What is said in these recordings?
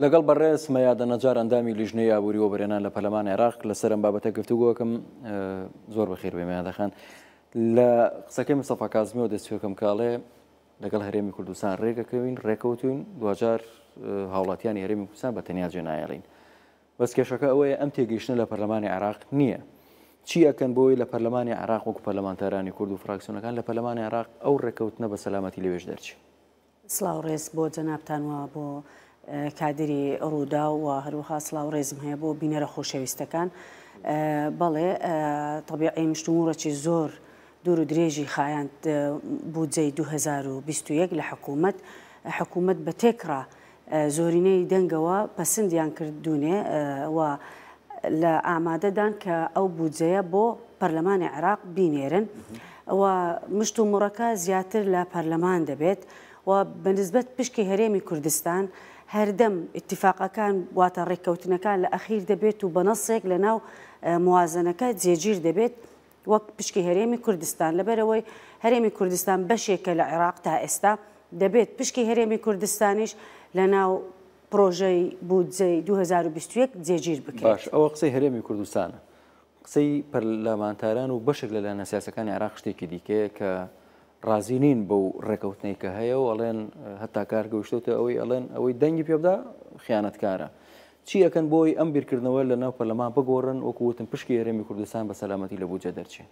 لەگەڵ بەڕێز مەیادە نەجار ئەندامی لیژنەی یابووری و بەرێنان لە پەلەمان عێراق لە سەرم بابەتە گفتوگوەکەم زۆر بەخیر بێمەیادەخان لە قسەکەی مستەفا کازمیەوە دەستێکم کاڵێ لەگەڵ هەرێمی کوردستان ڕێگەکەوین ڕێکەوتوین دوجار هاوڵاتیان هەرێمی کوردستان بە تەنیا جێنایڵین بەس کێشەکە ئەوەیە ئەم تێگەیشتە لە پەرلەمانی عراق نییە چیەکەن بۆی لە پەرلەمانی عراق وەکو پەرلەمانتارانی کورد و فراکسیۆنەکان لە پەرلەمانی عراق ئەو ڕێکەوتنە بە سەلامەتی لەوێش دەرچی سلااو ڕێز بۆ جەنابتان وە بۆ کادری ڕوودا و هەروها سلااو ڕێزم هەیە بۆ بینەرە خۆشەویستەکان بەڵێ طبیعی مشتمورەی زۆر دوور و درێژی خایاند بودجەی 2021 لە حکوومەت حکوومەت بە تێکرا زۆرینەی دەنگەوە پەسەندیان کردوونێ و لە ئامادەدان کە ئەو بودجەیە بۆ پەرلەمانی عراق بینێرن و مشت و مڕەکە زیاتر لە پەرلەمان دەبێت و بەنسبەت پشکی هەرێمی کوردستان هەردەم اتفاقەکان واتە ڕێککەوتنەکان لە ئەخیر دەبێت و بەنەسێک لە ناو موازنەکە جێگیر دەبێت وەک پشکی هەرێمی کوردستان لەبەرەوەی هەرێمی کوردستان بەشێکە لە عێراق تا ئێستا دەبێت پشکی هەرێمی کوردستانیش لە ناو پرۆژەی بودجەی 2021 جێگیر بکە باش ئەوە قسەی هەرێمی کوردستانە قسەی پەرلەمانتاران و بەشێک لەلایەنە سیاسەکانی عراق شتێکی دیکەیە کە ڕازینین بەو ڕێکەوتنەی کە هەیە و ئەڵێن هەتا کار گەشتوتە ئەوەی ئەڵێن ئەوەی دەنگی پێبدا خیانەتکارە. چیەکەن بۆی ئەم بیرکردنەوە لە ناو پەرلەمان بگۆڕن وەکووتتم پشکی هەرێمی کوردستان بە سەلامەتی لە بوجە دەرچێت.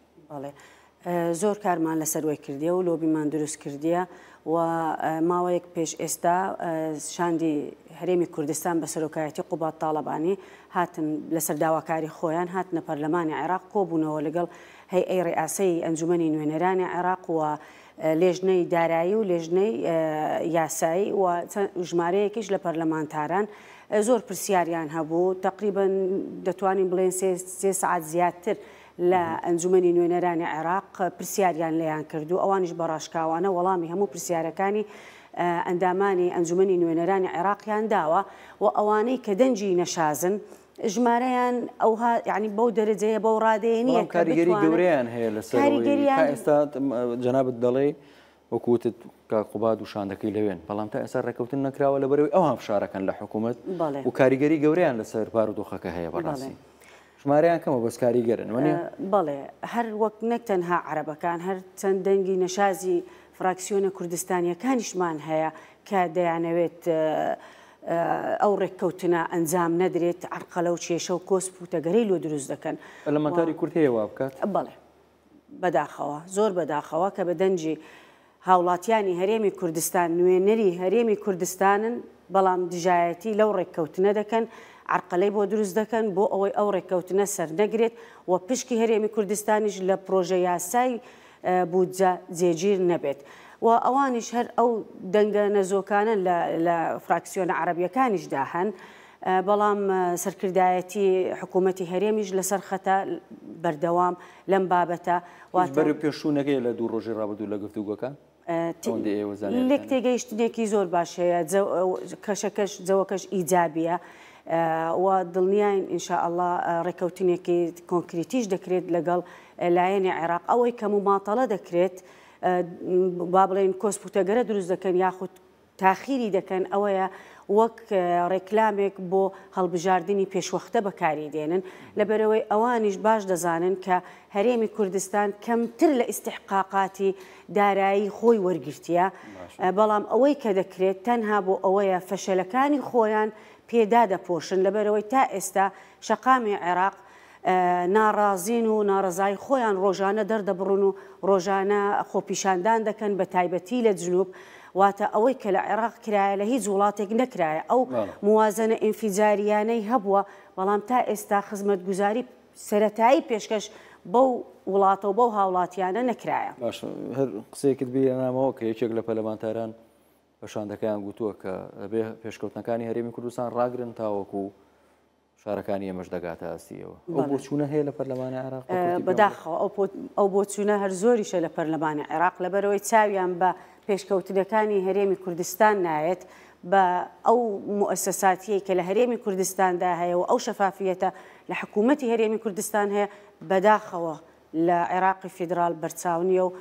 زۆر کارمان لەسەروی کردیە و لۆبیمان دروست کردیە و ماوەیەک پێش ئێستا شاندی هەرێمی کوردستان بە سەرۆکایەتی قوبات تاالبانی هاتن لەسەر داواکاری خۆیان هات نە پەرلەمانی عێراق کۆبوونەوە لەگەڵ هەی ئەی ڕێاسی ئەنجومی نوێنەرانی عێراق وە لێژنەی دارایی و لێژنەی یاسایی و ژمارەیەکیش لە پەرلەمانتاران زۆر پرسیاریان هەبوو تقریبن دەتوانین بڵێن سێ سعات زیاتر. لە ئەنجومی نوێنەرانی عێراق پرسیاریان لەیان کردو ئەوانش بەڕاشکاوانە وەڵامی هەموو پرسیارەکانی ئەندامانی ئەنجومی نوێنەرانی عێراقیان داوە و ئەوانەی کە دەنجی نەشازن ژمارەیان ئەو ینی بەو دەرەجەیە بەو ڕادەیە نیە کاریگەری گەوریان هەیە لە ئێستا جەنابەت دەڵێ وەکوتت قوباد و شاندەکەی لەوێن بەڵام تا ئێستا ڕێکەوتن نەکراوە لە بەرەوەی ئەوان فشارەکەن لە حکوومەت و کاریگەری گەوریان لەسەر پار و دۆخەکە هەیە بەڕاستی. ژمارەیان کەمە بەسکاری گەرن بەڵێ هەر وەک نەک تەنها عربەکان هەر چەند دەنگی نەشازی فراکسیۆنە کوردستانیەکانیشمان هەیە کە دەیانەوێت ئەو ڕێککەوتنە ئەنجام نەدرێت عرقەلە و کێشە و کۆسپ و تەگەری لۆ دروست دەکەن لە مەکاری کورتەیەوا بکات بڵێ بەداخەوە زۆر بەداخەوە کە بە دەنجی هاوڵاتیانی هەرێمی کوردستان نوێنەری هەرێمی کوردستانن بەڵام دژایەتی لەو ڕێککەوتنە دەکەن عرقەلەی بۆ دروست دەکەن بۆ ئەوەی ئەو ڕێککەوتنە سەر نەگرێت و پشکی هەرێمی کوردستانیش لە پرۆژە یاسای بودجە جێگیر نەبێت. و ئەوانیش هەر ئەو دەنگە نەزۆکانە لە فراکسیۆنە عربیەکانیشدا هەن. بەڵام سەرکردایەتی حکوومەتتی هەرێمیش لەسەر خەتە بەردەوام لەم بابەتە بەر پێشوونەکەی لە دوو ڕۆژی ڕابدوو لە گفتوگەکە لێک تێگەیشتنێکی زۆر باشەیە کەشەکەش جەوەکەش ئیجابیە و دڵنیاین ئینشاءله ڕێکەوتنێکی کۆنکریتیش دەکرێت لەگەڵ لایەنی عێراق ئەوەی کە مماتەڵە دەکرێت با بڵێن کۆسپوتەگەرە دروست دەکەن یاخود تاخیری دەکەن ئەوەیە وەک ڕێکلامێک بۆ هەڵبژاردننی پێشوەختە بەکاری دێنن لەبەرەوەی ئەوانیش باش دەزانن کە هەرێمی کوردستان کەمتر لە ئیسحقاقاتی دارایی خۆی وەرگرتیە بەڵام ئەوەی کە دەکرێت تەنها بۆ ئەوەیە فەشەلەکانی خۆیان پێدا دەپۆشن لەبەرەوەی تا ئێستا شەقامی عێراق ناڕازین و ناڕزای خۆیان ڕۆژانە دەردەبڕون و ڕۆژانە خۆپیشاندان دەکەن بە تایبەتی لە جنوب. واتە ئەوەی کە لە عێراق کرایە لە هیچ وڵاتێک نەکرایە ئەو موازنە ئینفیجاریانەی هەبووە بەڵام تا ئێستا خزمەت گوزاری سەتایی پێشکەش بەو وڵاتەوە بەو هاوڵاتیانە نەکرایە باش هەر قسێکت بیرەنامەوە کە یەکێک لە پەلەمانتاران پەشاندەکەیان گوتووە کە بێ پێشکەوتنەکانی هەرێمی کوردستان ڕاگرن تاوەکو شارەکانی ئەمەش دەگاتە ئاسیەوە ئەو بۆچوونە هەیە لە پەرلەمانە عراق بەداخەوە ئەو بۆچوونە هەر زۆریشە لە پەرلەمانە عێراق لەبەرەوەی چاویان بە پێشکەوتنەکانی هەرێمی کوردستان نایەت بە ئەو مؤسساتیەی کە لە هەرێمی کوردستاندا هەیە و ئەو شەفافیەتە لە حکوومەتتی هەرێمی کوردستان هەیە بەداخەوە لە عێراقی فیدرال بەرچاونیە و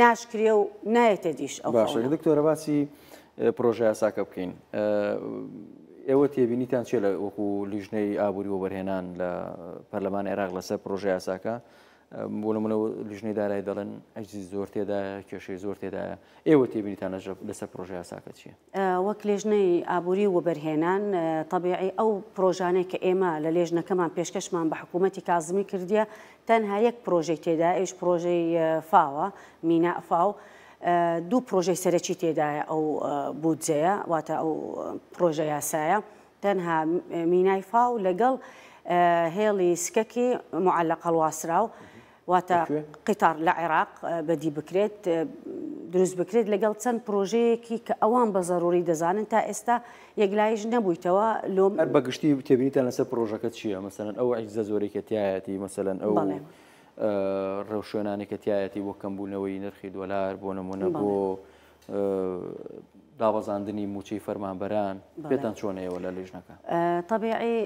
ناشکرێ و نایەتە دیش ئەو باشە دکتۆرە باسی اه، پرۆژه یاساکە بکەین. اه، ئێوە تێبینیتان چێ لە وەکو لیژنەی ئابووری و بەرهێنان لە پەرلەمان عێراق لەسەر پرۆژه یاساکە بۆ منەوە لژنەی دارای دەڵێن ئەجی زۆر تێدایە کێشەی زۆر تێدایە ئێوە تێبینیتانە لەسەر پرۆژەیە ساکە چیە؟ وەک لێژنەی ئابووری و بەرهێنان تەبیعی ئەو پرۆژانێک کە ئێمە لە لێژنەکەمان پێشکەشمان بە حکوومەتی کازمی کردیە تەنها یەک پرۆژێک تێدا ئێش پرۆژەی فاوە مینا فاو. دوو پرۆژەی سەرەکی تێدایە ئەو بودجەیە واتە ئەو پرۆژە یاسایە تەنها مینای فاو لەگەڵ هێڵی سکەکی معلە قەڵواسرا و واتە قیتار لە عێراق بەدی بکرێت دروست بکرێت لەگەڵ چەند پرۆژەیەکی کە ئەوان بە ضروری دەزانن تا ئێستا یەکلایش نەبوویتەوە لۆم بەگشتی تێبینیتان لەسەر پرۆژەکە چییە مەمثلەن ئەو عیزە زۆرێکە تایەتی مەمثلەن ئەو ڕێوشێنانێکە تایەتی بۆ کەمبوونەوەی نرخی دۆلار بۆ نمونە بۆ داوەزاندنی موچی فەرمانبەران پێتان چۆنەوە لە لێژنەکە تەبیعی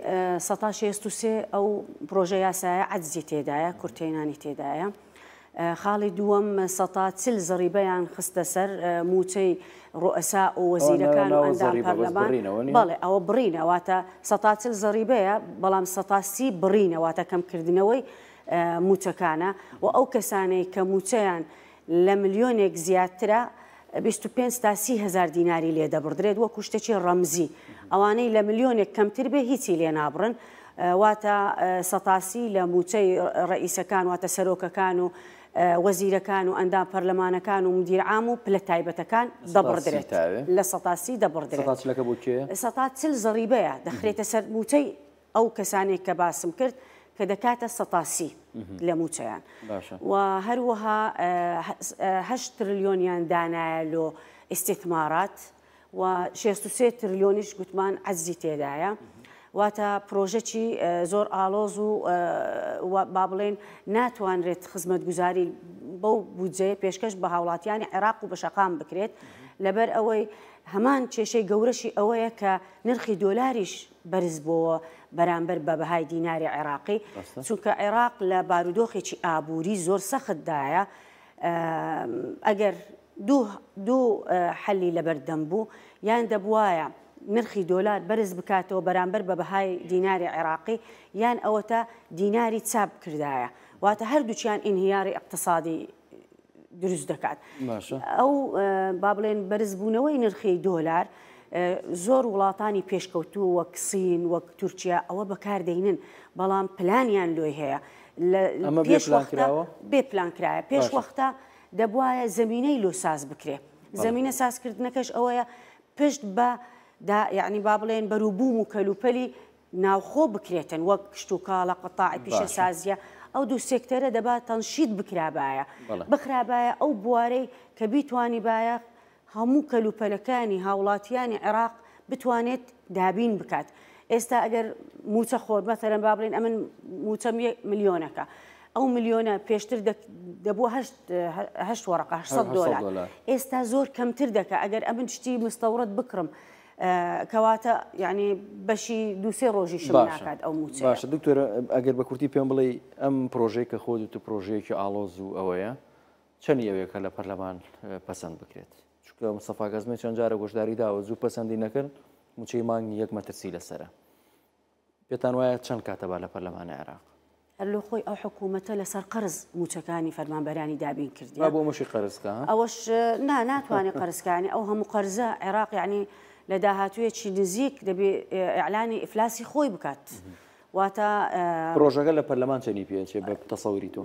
سێ ئەو پرۆژە یاسایە عەزی تێدایە کورتینانی تێدایە خاڵی دووەم سەتا چل زەریبەیان خستە سەر موچەی ڕۆئسا و وەزیرەکان و ئەندام پەرلەمان بەڵێ ئەوە برینەواتە سەتا چل زەریبەیە بەڵام سەتاسی برینەواتە کەمکردنەوەی موچەکانە و ئەو کەسانەی کە موچەیان لە ملیۆنێک زیاترە پێ هزار دیناری لی لێ دەبدرێت وەکو شتێکی ڕەمزی ئەوانەی لە میلیۆنێک کەمتر بێ هیچی لێ نابڕن اه، واتە اه، سەتاسی لە موچەی ڕئیسەکان واتە سەرۆکەکان و اه، وەزیرەکان و ئەندام پەرلەمانەکان و مدیرعام و پلە تایبەتەکان دەبڕدرێت لە سەتاسی دەبڕدرێت سطاسی ل زریبه دەخرێتە تسر موتی او کسانی که باسم کرد کە دەکاتە سەتاسی لە موچەیان و هەروەها هە تریلیۆنیان دانایە لۆ ئستێتمارات و 63 تریلیۆنیش گوتمان عزی تێدایە. واتە پرۆژەکی زۆر ئالۆز و با بڵێن ناتوانرێت خزمەت گوزاری بەو بودجێ پێشکەش بە هاوڵاتیانی عێراق و بەشەقام بکرێت لەبەر ئەوەی هەمان کێشەی گەورەشی ئەوەیە کە نرخی دۆلاریش بەرز بووە بەرامبەر بە بەهای عراق عێراقی چونکە عێراق لە بارودۆخێکی ئابووری زۆر سەختدایە ئەگەر دوو حەلی لەبەردەم بوو یان دەبواە نرخی دۆلار بەرز بکاتەوە ديناري عراقي بەهای اوتا ديناري یان ئەوەتە دیناری چاپ کردایە واتە هەردووچیان ئینهیاری اقتصادی دروست او ئەو برز بڵێن بەرزبوونەوەی نرخی دولار زۆر وڵاتانی پێشکەوتوو وەک سین وەک تورکیا ئەوە بەکاردەینن بەڵام پلانیان لۆی هەیە بێ پلانکرایە پێش وەختە دەبواە زمینەی لۆ ساز بکرێ زمینە سازکردنەکەش ئەوەیە پشت بە یعنی با بڵێن بەروبووم و کەلوپەلی ناوخۆ بکرێتن وەک کشتتوکڵە قەتاعی پیشە سازیە ئەو دوو سێکتەرە دەبات تەنشید بکرابایە بخرابایە ئەو بوارەی کە بیتوانی باە هەموو کەلوپەلەکانی هاوڵاتیانی عێراق بتوانێت دابین بکات. ئێستا ئەگەر موچە خۆر مەسەرەن با بڵێن ئەمن موچە میلیۆنەکە. ئەو میلیۆنە پێشتر دەبووه وەرەقە 100 دلار ئێستا زۆر کەمتر دەکە ئەگەر ئەمن شتی مستەورەت بکڕم. کەواتە یعنی بەشی دووسێ ڕۆژی ش ناکات ئەو موچ باشە دکتۆر ئەگەر بە کورتی پێم بڵێ ئەم پرۆژەی کە خۆت و پرۆژەیەکی ئالۆز و ئەوەیە چەند ئەوەیە کە لە پەرلەمان پەسەند بکرێت. چکە مستەفا گەزمێ چەند جارە گۆشداری داوە زوو پەسەندی نەکرد موچەی مانگی یەک مەترسی لەسرە پێتان وایە چەند کاتەبا لە پەرلەمانە عێراق هەلو خۆی ئەو حکوومەتە لەسەر قرز موچەکانی فەرمانبەرانی دابین کردی بۆ مشی قرزکە ئەوەش اه، نا ناتوانێت قرزکانی ئەو هەموو قەرزە عێراق یعنی لە چی نزیک دەبێ اه، ئەعلانی ئفلاسی خۆی بکات. واتە ڕۆژەکە لە پەرلەمان چنی پێچێ بە تەسەوری تۆ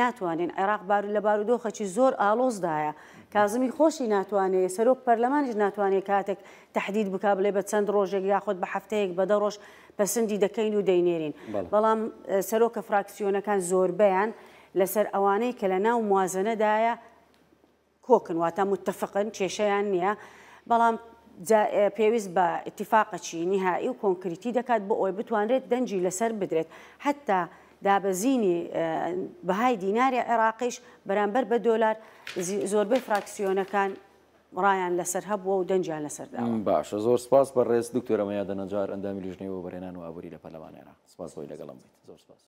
ناتوانین عێراق بار لە بارودۆخەکی زۆر ئالۆزدایە کازمی خۆشی ناتوانێت سەرۆک پەرلەمانش ناتوانێت کاتێک تهدید بک بڵێ بە چەند ڕۆژێک یاخود بە هەفتەیەک بەدە ڕۆژ پەسەندی دەکەین و دەینێرین بەڵام سەرۆکە فراکسیۆنەکان زۆربیان لەسەر ئەوانەی کە لە ناو موازنەدایە کۆکن واتە متتەفقن کێشەیان نییە بەڵام پێویست بە اتفاقەچی نیهایی و کۆنکریتی دەکات بۆ ئەوی بتوانرێت دەنجی لەسەر بدرێت حتا دابەزینی بەهای دیناری عێراقیش بەرامبەر بە دۆلار زۆربەی فراکسیۆنەکان ڕایان لەسەر هەبووە و دەنجیان لەسەر باشە زۆر سپاس بە ڕێز دکتۆرەمەیە دەنەجار ئەندامی لیژنەوە بەێنان و ئابووری لە پەلەوانێرا سپاس بۆی لەگەڵم بیت زۆر سپاس.